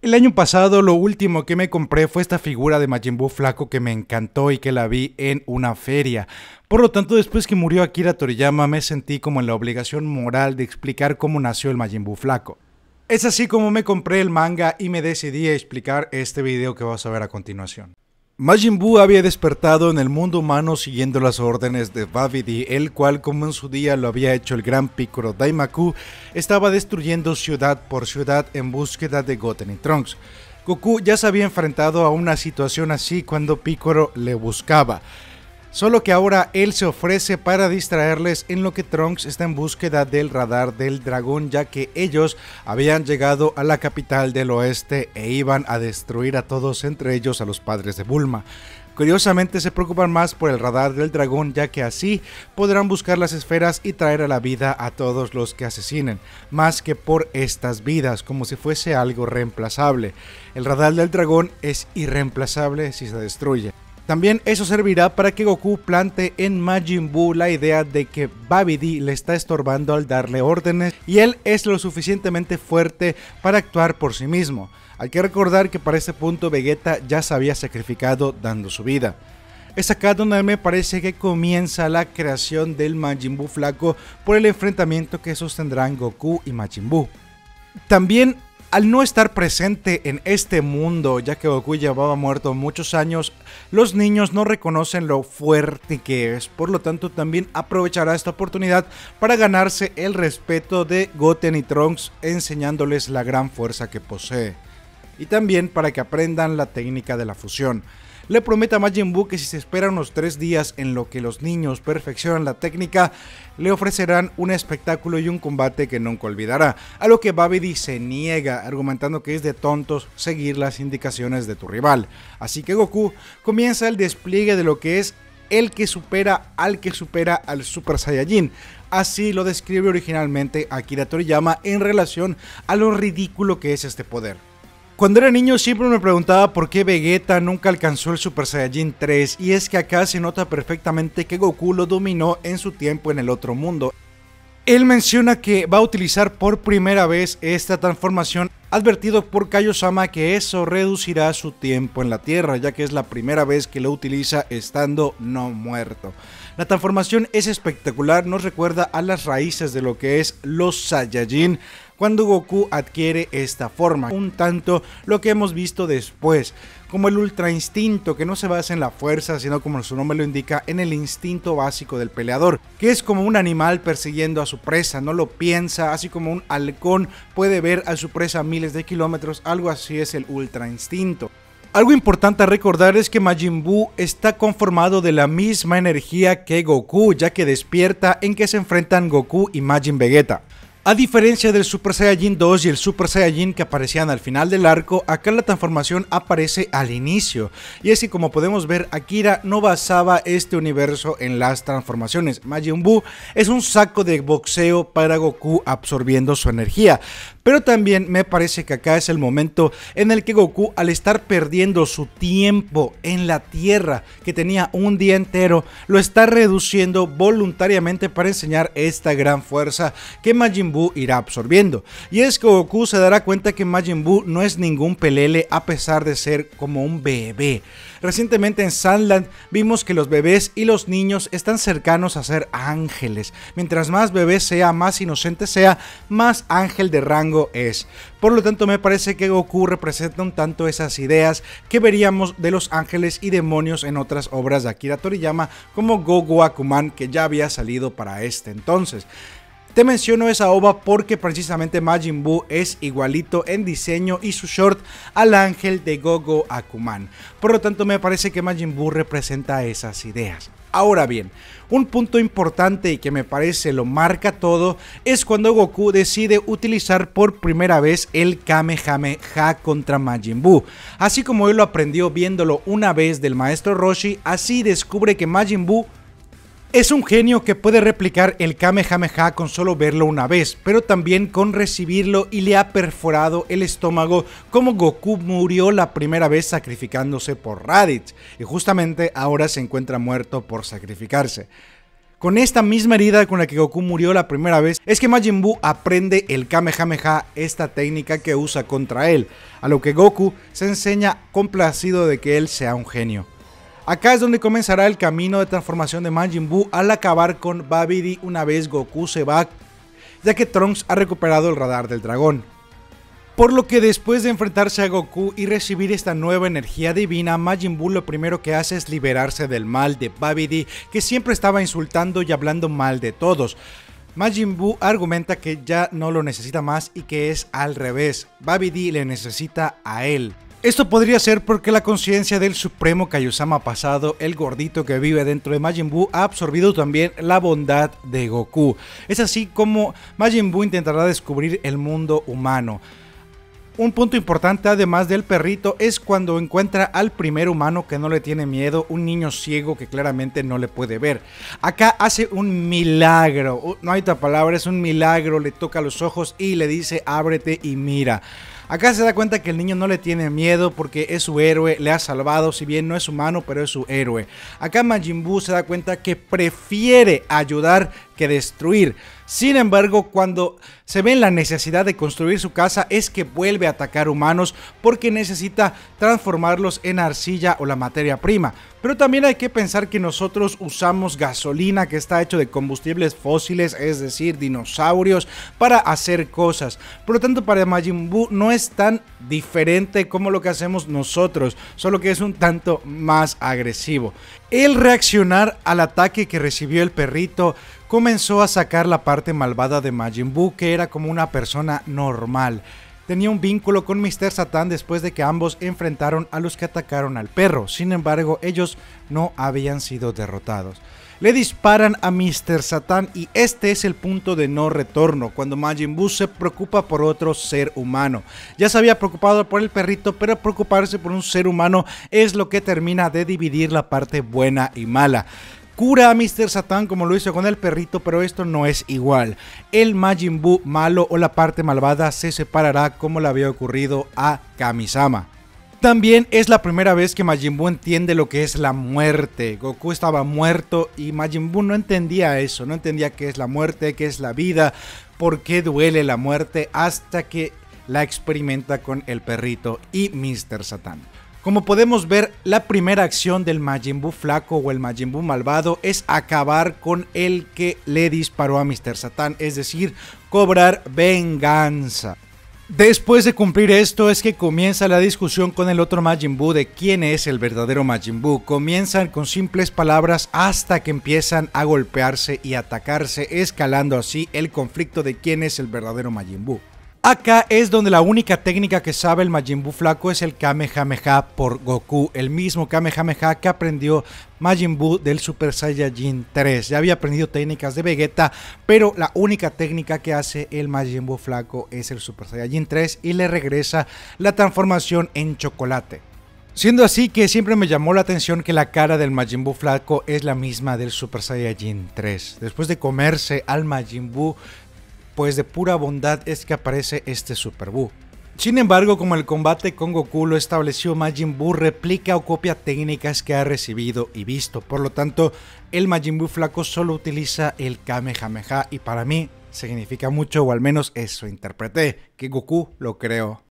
El año pasado lo último que me compré fue esta figura de Majin flaco que me encantó y que la vi en una feria. Por lo tanto, después que murió Akira Toriyama me sentí como en la obligación moral de explicar cómo nació el Majin flaco. Es así como me compré el manga y me decidí a explicar este video que vas a ver a continuación. Majin Buu había despertado en el mundo humano siguiendo las órdenes de Babidi, el cual, como en su día lo había hecho el gran Piccolo Daimaku, estaba destruyendo ciudad por ciudad en búsqueda de Goten y Trunks. Goku ya se había enfrentado a una situación así cuando Piccolo le buscaba, Solo que ahora él se ofrece para distraerles en lo que Trunks está en búsqueda del radar del dragón ya que ellos habían llegado a la capital del oeste e iban a destruir a todos, entre ellos a los padres de Bulma. Curiosamente se preocupan más por el radar del dragón ya que así podrán buscar las esferas y traer a la vida a todos los que asesinen, más que por estas vidas, como si fuese algo reemplazable. El radar del dragón es irreemplazable si se destruye. También eso servirá para que Goku plante en Majin Buu la idea de que Babidi le está estorbando al darle órdenes y él es lo suficientemente fuerte para actuar por sí mismo. Hay que recordar que para ese punto Vegeta ya se había sacrificado dando su vida. Es acá donde me parece que comienza la creación del Majin Buu flaco por el enfrentamiento que sostendrán Goku y Majin Buu. También al no estar presente en este mundo, ya que Goku llevaba muerto muchos años, los niños no reconocen lo fuerte que es, por lo tanto también aprovechará esta oportunidad para ganarse el respeto de Goten y Trunks enseñándoles la gran fuerza que posee, y también para que aprendan la técnica de la fusión le promete a Majin Buu que si se espera unos tres días en lo que los niños perfeccionan la técnica, le ofrecerán un espectáculo y un combate que nunca olvidará, a lo que Babidi se niega, argumentando que es de tontos seguir las indicaciones de tu rival. Así que Goku comienza el despliegue de lo que es el que supera al que supera al Super Saiyajin. Así lo describe originalmente Akira Toriyama en relación a lo ridículo que es este poder. Cuando era niño siempre me preguntaba por qué Vegeta nunca alcanzó el Super Saiyajin 3 y es que acá se nota perfectamente que Goku lo dominó en su tiempo en el otro mundo. Él menciona que va a utilizar por primera vez esta transformación, advertido por Kaiosama que eso reducirá su tiempo en la Tierra, ya que es la primera vez que lo utiliza estando no muerto. La transformación es espectacular, nos recuerda a las raíces de lo que es los Saiyajin, cuando Goku adquiere esta forma, un tanto lo que hemos visto después, como el Ultra Instinto, que no se basa en la fuerza, sino como su nombre lo indica, en el instinto básico del peleador, que es como un animal persiguiendo a su presa, no lo piensa, así como un halcón puede ver a su presa a miles de kilómetros, algo así es el Ultra Instinto. Algo importante a recordar es que Majin Buu está conformado de la misma energía que Goku, ya que despierta en que se enfrentan Goku y Majin Vegeta. A diferencia del Super Saiyajin 2 y el Super Saiyajin que aparecían al final del arco, acá la transformación aparece al inicio. Y así como podemos ver, Akira no basaba este universo en las transformaciones. Majin Buu es un saco de boxeo para Goku absorbiendo su energía. Pero también me parece que acá es el momento en el que Goku, al estar perdiendo su tiempo en la Tierra, que tenía un día entero, lo está reduciendo voluntariamente para enseñar esta gran fuerza que Majin Buu irá absorbiendo. Y es que Goku se dará cuenta que Majin Buu no es ningún pelele a pesar de ser como un bebé. Recientemente en Sandland vimos que los bebés y los niños están cercanos a ser ángeles. Mientras más bebé sea, más inocente sea, más ángel de rango es. Por lo tanto, me parece que Goku representa un tanto esas ideas que veríamos de los ángeles y demonios en otras obras de Akira Toriyama, como Goku Akuman, que ya había salido para este entonces. Te menciono esa ova porque precisamente Majin Buu es igualito en diseño y su short al ángel de Gogo Akuman. Por lo tanto, me parece que Majin Buu representa esas ideas. Ahora bien, un punto importante y que me parece lo marca todo es cuando Goku decide utilizar por primera vez el Kamehameha contra Majin Buu. Así como él lo aprendió viéndolo una vez del maestro Roshi, así descubre que Majin Buu es un genio que puede replicar el Kamehameha con solo verlo una vez, pero también con recibirlo y le ha perforado el estómago como Goku murió la primera vez sacrificándose por Raditz, y justamente ahora se encuentra muerto por sacrificarse. Con esta misma herida con la que Goku murió la primera vez, es que Majin Buu aprende el Kamehameha, esta técnica que usa contra él, a lo que Goku se enseña complacido de que él sea un genio. Acá es donde comenzará el camino de transformación de Majin Buu al acabar con Babidi una vez Goku se va, ya que Trunks ha recuperado el radar del dragón. Por lo que después de enfrentarse a Goku y recibir esta nueva energía divina, Majin Buu lo primero que hace es liberarse del mal de Babidi, que siempre estaba insultando y hablando mal de todos. Majin Buu argumenta que ya no lo necesita más y que es al revés, Babidi le necesita a él. Esto podría ser porque la conciencia del supremo Kaiosama pasado, el gordito que vive dentro de Majin Buu, ha absorbido también la bondad de Goku. Es así como Majin Buu intentará descubrir el mundo humano. Un punto importante además del perrito es cuando encuentra al primer humano que no le tiene miedo, un niño ciego que claramente no le puede ver. Acá hace un milagro, no hay otra palabra, es un milagro, le toca los ojos y le dice ábrete y mira. Acá se da cuenta que el niño no le tiene miedo porque es su héroe, le ha salvado, si bien no es humano, pero es su héroe. Acá Majin Buu se da cuenta que prefiere ayudar que destruir. Sin embargo, cuando se ve la necesidad de construir su casa es que vuelve a atacar humanos porque necesita transformarlos en arcilla o la materia prima. Pero también hay que pensar que nosotros usamos gasolina que está hecho de combustibles fósiles, es decir, dinosaurios, para hacer cosas. Por lo tanto, para Majin Buu no es tan diferente como lo que hacemos nosotros, solo que es un tanto más agresivo. El reaccionar al ataque que recibió el perrito comenzó a sacar la parte malvada de Majin Buu, que era como una persona normal tenía un vínculo con Mr. Satan después de que ambos enfrentaron a los que atacaron al perro, sin embargo ellos no habían sido derrotados. Le disparan a Mr. Satan y este es el punto de no retorno, cuando Majin Buu se preocupa por otro ser humano. Ya se había preocupado por el perrito, pero preocuparse por un ser humano es lo que termina de dividir la parte buena y mala cura a Mr. Satan como lo hizo con el perrito, pero esto no es igual. El Majin Buu malo o la parte malvada se separará como le había ocurrido a Kamisama. También es la primera vez que Majin Buu entiende lo que es la muerte. Goku estaba muerto y Majin Buu no entendía eso, no entendía qué es la muerte, qué es la vida, por qué duele la muerte, hasta que la experimenta con el perrito y Mr. Satan. Como podemos ver, la primera acción del Majin Buu flaco o el Majin Buu malvado es acabar con el que le disparó a Mr. Satan, es decir, cobrar venganza. Después de cumplir esto es que comienza la discusión con el otro Majin Buu de quién es el verdadero Majin Buu. Comienzan con simples palabras hasta que empiezan a golpearse y atacarse, escalando así el conflicto de quién es el verdadero Majin Buu. Acá es donde la única técnica que sabe el Majin Buu flaco es el Kamehameha por Goku, el mismo Kamehameha que aprendió Majin Buu del Super Saiyajin 3. Ya había aprendido técnicas de Vegeta, pero la única técnica que hace el Majin Buu flaco es el Super Saiyajin 3 y le regresa la transformación en chocolate. Siendo así que siempre me llamó la atención que la cara del Majin Buu flaco es la misma del Super Saiyajin 3. Después de comerse al Majin Buu, pues de pura bondad es que aparece este Super Buu. Sin embargo, como el combate con Goku lo estableció Majin Buu, replica o copia técnicas que ha recibido y visto. Por lo tanto, el Majin Buu flaco solo utiliza el Kamehameha y para mí significa mucho, o al menos eso interpreté, que Goku lo creó.